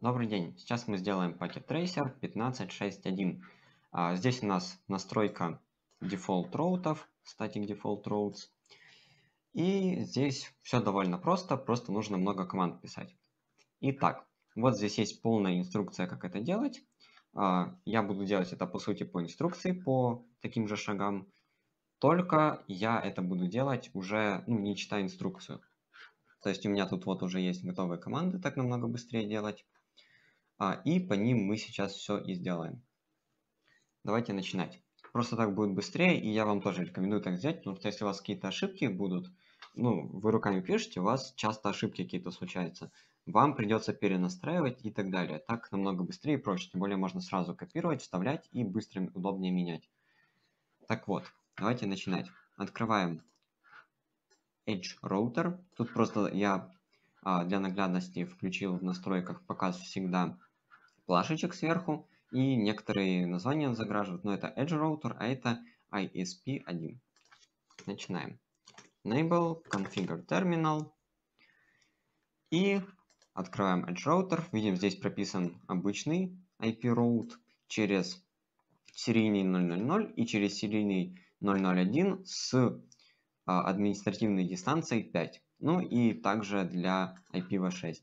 Добрый день, сейчас мы сделаем пакет трейсер 15.6.1. А, здесь у нас настройка дефолт роутов, static default routes. И здесь все довольно просто, просто нужно много команд писать. Итак, вот здесь есть полная инструкция, как это делать. А, я буду делать это по сути по инструкции, по таким же шагам. Только я это буду делать уже, ну, не читая инструкцию. То есть у меня тут вот уже есть готовые команды, так намного быстрее делать. А, и по ним мы сейчас все и сделаем. Давайте начинать. Просто так будет быстрее, и я вам тоже рекомендую так сделать, потому что если у вас какие-то ошибки будут, ну, вы руками пишете, у вас часто ошибки какие-то случаются. Вам придется перенастраивать и так далее. Так намного быстрее и проще. Тем более можно сразу копировать, вставлять и быстро удобнее менять. Так вот, давайте начинать. Открываем Edge Router. Тут просто я а, для наглядности включил в настройках показ всегда плашечек сверху, и некоторые названия заграживают, но это Edge Router, а это ISP1. Начинаем. Enable, Configure Terminal. И открываем Edge Router. Видим, здесь прописан обычный IP-роут через серийный 000 и через серийный 001 с а, административной дистанцией 5. Ну и также для IPv6.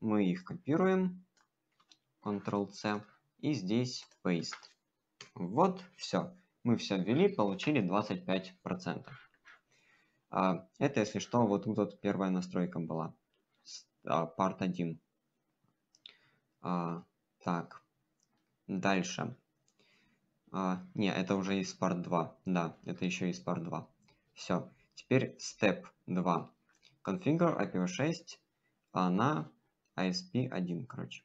Мы их копируем Ctrl-C и здесь Paste. Вот все. Мы все ввели, получили 25%. А, это, если что, вот тут вот первая настройка была. А, part 1. А, так. Дальше. А, не, это уже из part 2. Да, это еще из part 2. Все. Теперь step 2. Configure IPv6 а на ISP 1, короче.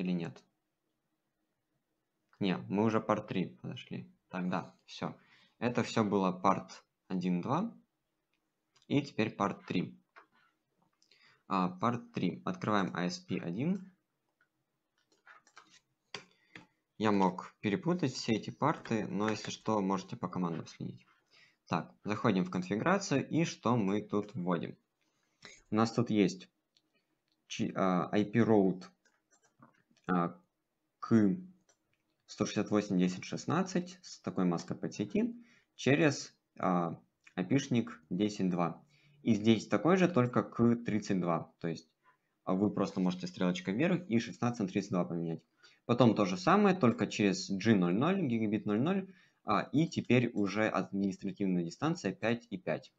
Или нет? Не, мы уже пар 3 подошли. Тогда все. Это все было part 1, 2. И теперь part 3. А, part 3. Открываем ISP1. А Я мог перепутать все эти парты, но если что, можете по командам следить. Так, заходим в конфигурацию и что мы тут вводим. У нас тут есть а, IP route а, к 168.10.16 с такой маской под сети через а, опишник 10.2. И здесь такой же, только к 32. То есть а, вы просто можете стрелочкой вверх и 16 на 32 поменять. Потом то же самое, только через G00, гигабит 00, и теперь уже административная дистанция 5 и 5.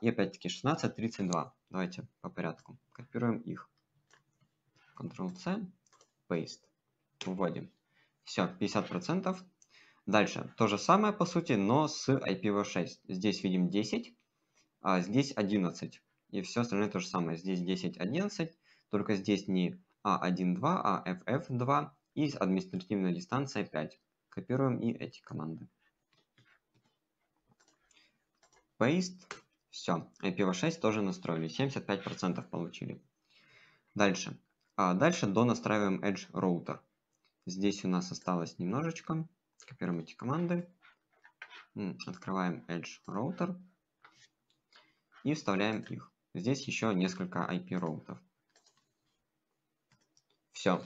И опять-таки 16, 32. Давайте по порядку копируем их. Ctrl-C paste. Вводим. Все, 50%. Дальше. То же самое, по сути, но с IPv6. Здесь видим 10, а здесь 11. И все остальное то же самое. Здесь 10, 11, только здесь не A1.2, а FF2 а и административная дистанция 5. Копируем и эти команды. Paste. Все. IPv6 тоже настроили. 75% получили. Дальше. А дальше донастраиваем Edge Router. Здесь у нас осталось немножечко. Копируем эти команды. Открываем Edge Router. И вставляем их. Здесь еще несколько IP роутов. Все.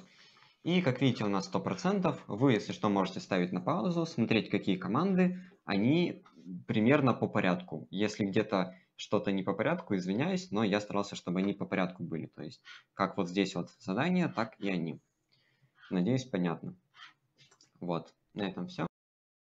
И как видите, у нас 100%. Вы, если что, можете ставить на паузу, смотреть, какие команды. Они примерно по порядку. Если где-то что-то не по порядку, извиняюсь, но я старался, чтобы они по порядку были. То есть как вот здесь вот задание, так и они. Надеюсь, понятно. Вот, на этом все.